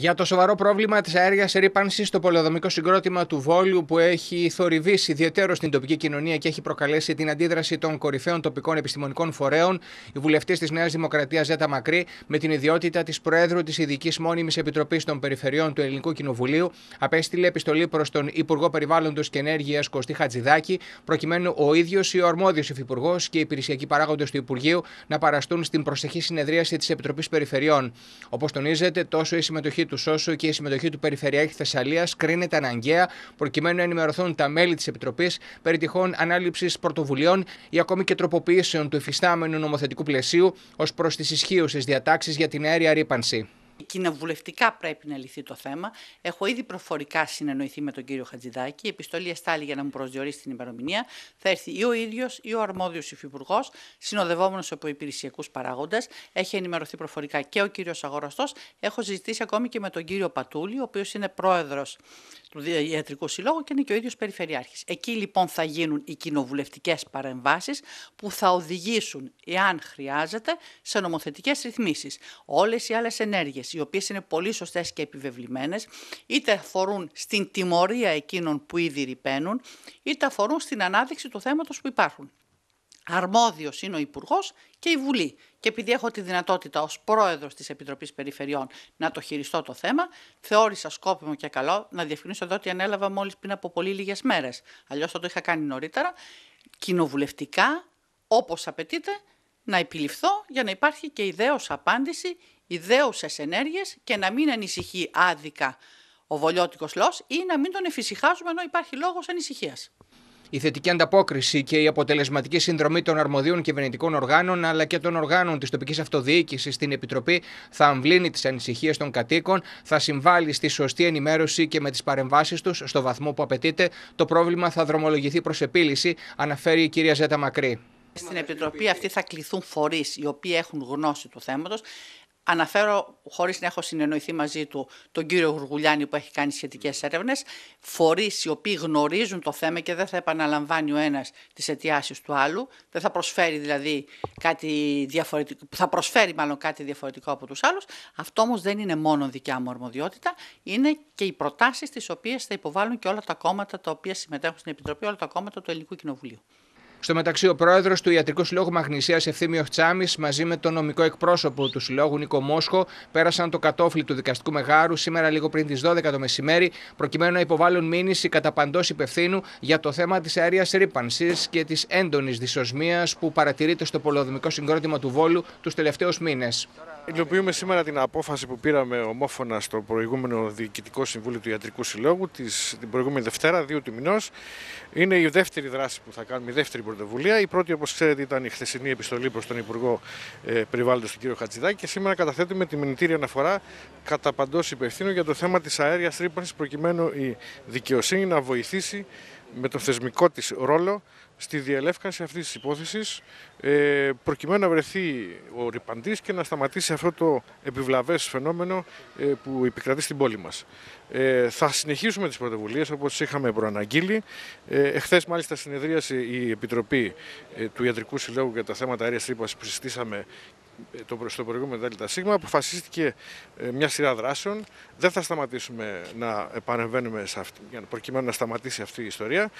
Για το σοβαρό πρόβλημα της αέριας ρήπανσης στο πολεοδομικό συγκρότημα του Βόλου, που έχει θορυβήσει ιδιαίτερο στην τοπική κοινωνία και έχει προκαλέσει την αντίδραση των κορυφαίων τοπικών επιστημονικών φορέων, η βουλευτέ της Νέας Δημοκρατίας Ζέτα Μακρύ, με την ιδιότητα της Προέδρου της Ειδικής Μόνιμης Επιτροπής των Περιφερειών του Ελληνικού Κοινοβουλίου, απέστειλε επιστολή προς τον Υπουργό Περιβάλλοντος και Ενέργειας Κωστή Χατζηδάκη, προκειμένου ο ίδιος ή ο αρμόδιος υφυπουργός και οι υπηρεσιακοί παράγοντες του Υπουργείου να παραστούν στην προσεχή συνεδρίαση της Επιτροπής Περιφερειών. Όπως τονίζεται, τόσο η συμμετοχή τους ΣΟΣΟ και η συμμετοχή του Περιφερειακή Θεσσαλίας κρίνεται αναγκαία προκειμένου να ενημερωθούν τα μέλη της Επιτροπής περί τυχόν ανάληψης πρωτοβουλειών ή ακόμη και τροποποιήσεων του εφιστάμενου νομοθετικού πλαισίου ως προς τις ισχύουσες διατάξεις για την αέρια ρήπανση κοινοβουλευτικά πρέπει να λυθεί το θέμα. Έχω ήδη προφορικά συνεννοηθεί με τον κύριο Χατζηδάκη. Η επιστολή εστάλει για να μου προσδιορίσει την ημερομηνία. Θα έρθει ή ο ίδιος ή ο αρμόδιος υφυπουργός, συνοδευόμενος από υπηρεσιακούς παράγοντες. Έχει ενημερωθεί προφορικά και ο κύριος Αγοραστός. Έχω συζητήσει ακόμη και με τον κύριο Πατούλη, ο οποίος είναι πρόεδρος του Ιατρικού Συλλόγου και είναι και ο ίδιος Περιφερειάρχης. Εκεί λοιπόν θα γίνουν οι κοινοβουλευτικές παρεμβάσεις που θα οδηγήσουν, εάν χρειάζεται, σε νομοθετικές ρυθμίσεις. Όλες οι άλλες ενέργειες, οι οποίες είναι πολύ σωστές και επιβεβλημένες, είτε αφορούν στην τιμωρία εκείνων που ήδη ρηπαίνουν, είτε αφορούν στην ανάδειξη του θέματος που υπάρχουν. Αρμόδιος είναι ο υπουργός και η Βουλή. Και επειδή έχω τη δυνατότητα ως πρόεδρος της Επιτροπής Περιφερειών να το χειριστώ το θέμα, θεώρησα σκόπιμο και καλό να διευκρινίσω εδώ ότι ανέλαβα μόλις πριν από πολύ λίγες μέρες. Αλλιώς θα το είχα κάνει νωρίτερα. Κοινοβουλευτικά, όπως απαιτείται, να επιληφθώ για να υπάρχει και ιδέως απάντηση, ιδέωσες ενέργειε και να μην ανησυχεί άδικα ο βολιώτικος λαός ή να μην τον εφησυχάζουμε ενώ υπάρχει λόγος ανησυχίας. Η θετική ανταπόκριση και η αποτελεσματική συνδρομή των αρμοδίων κυβερνητικών οργάνων αλλά και των οργάνων της τοπικής αυτοδιοίκησης στην Επιτροπή θα αμβλύνει τις ανησυχίες των κατοίκων, θα συμβάλλει στη σωστή ενημέρωση και με τις παρεμβάσεις τους στο βαθμό που απαιτείται. Το πρόβλημα θα δρομολογηθεί προς επίλυση, αναφέρει η κυρία Ζέτα Μακρύ. Στην Επιτροπή αυτή θα κληθούν φορείς οι οποίοι έχουν γνώση του θέματος Αναφέρω, χωρίς να έχω συνεννοηθεί μαζί του, τον κύριο Γουργουλιάνη που έχει κάνει σχετικές έρευνες. Φορείς οι οποίοι γνωρίζουν το θέμα και δεν θα επαναλαμβάνει ο ένας τις αιτιάσεις του άλλου. Δεν θα προσφέρει δηλαδή κάτι διαφορετικό, θα προσφέρει μάλλον κάτι διαφορετικό από τους άλλους. Αυτό όμως δεν είναι μόνο δικιά μου αρμοδιότητα, είναι και οι προτάσεις τις οποίες θα υποβάλουν και όλα τα κόμματα τα οποία συμμετέχουν στην Επιτροπή, όλα τα κόμματα του Ελληνικού Κοινοβουλίου. Στο μεταξύ, ο πρόεδρος του Ιατρικού Συλλόγου Μαγνησίας Ευθύμιος Τσάμι μαζί με τον νομικό εκπρόσωπο του Συλλόγου Νίκο Μόσχο πέρασαν το κατόφλι του δικαστικού μεγάρου σήμερα λίγο πριν τις 12 το μεσημέρι, προκειμένου να υποβάλουν μήνυση κατά παντός υπευθύνου για το θέμα της αέριας ρήπανσης και της έντονης δυσοσμίας που παρατηρείται στο πολεοδομικό συγκρότημα του Βόλου τους τελευταίους μήνες. Υλοποιούμε σήμερα την απόφαση που πήραμε ομόφωνα στο προηγούμενο Διοικητικό Συμβούλιο του Ιατρικού Συλλόγου την προηγούμενη Δευτέρα, 2 του μηνός. Είναι η δεύτερη δράση που θα κάνουμε, η δεύτερη η πρώτη, όπως ξέρετε, ήταν η χθεσινή επιστολή προς τον Υπουργό ε, Περιβάλλοντος, τον κ. Χατζηδάκη. Και σήμερα καταθέτουμε τη μηνυτήρια αναφορά κατά παντός υπευθύνων για το θέμα της αέριας ρήπανσης, προκειμένου η δικαιοσύνη να βοηθήσει με το θεσμικό της ρόλο στη διαλεύκανση αυτής της υπόθεσης ε, προκειμένου να βρεθεί ο ρηπαντής και να σταματήσει αυτό το επιβλαβές φαινόμενο ε, που επικρατεί στην πόλη μας. Ε, θα συνεχίσουμε τις πρωτοβουλίες όπως είχαμε προαναγγείλει. Εχθές μάλιστα συνεδρίασε η Επιτροπή του Ιατρικού Συλλόγου για τα θέματα αέρια τρύπας που συστήσαμε ε, το, στο προηγούμενο ΔΣ αποφασίστηκε ε, μια σειρά δράσεων. Δεν θα σταματήσουμε να επανεμβαίνουμε σε αυτή, προκειμένου να σταματήσει αυτή η ιστορία.